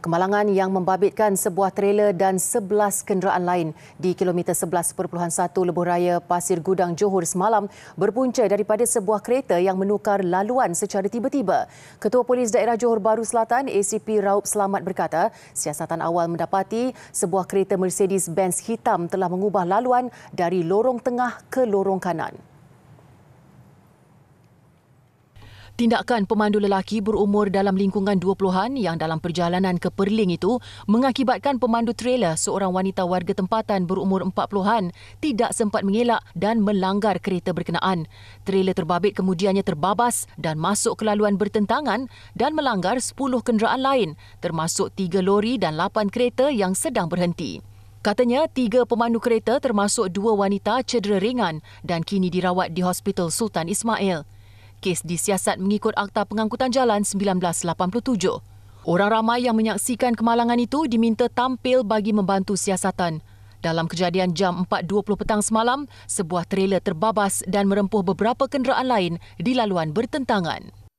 Kemalangan yang membabitkan sebuah trailer dan 11 kenderaan lain di kilometer 11.1 Lebuh Raya Pasir Gudang Johor semalam berpunca daripada sebuah kereta yang menukar laluan secara tiba-tiba. Ketua Polis Daerah Johor Baru Selatan ACP Raup Selamat berkata, siasatan awal mendapati sebuah kereta Mercedes-Benz hitam telah mengubah laluan dari lorong tengah ke lorong kanan. Tindakan pemandu lelaki berumur dalam lingkungan 20-an yang dalam perjalanan ke Perling itu mengakibatkan pemandu trailer seorang wanita warga tempatan berumur 40-an tidak sempat mengelak dan melanggar kereta berkenaan. Trailer terbabit kemudiannya terbabas dan masuk ke laluan bertentangan dan melanggar 10 kenderaan lain termasuk 3 lori dan 8 kereta yang sedang berhenti. Katanya tiga pemandu kereta termasuk dua wanita cedera ringan dan kini dirawat di Hospital Sultan Ismail kes disiasat mengikut Akta Pengangkutan Jalan 1987. Orang ramai yang menyaksikan kemalangan itu diminta tampil bagi membantu siasatan. Dalam kejadian jam 4.20 petang semalam, sebuah trailer terbabas dan merempuh beberapa kenderaan lain di laluan bertentangan.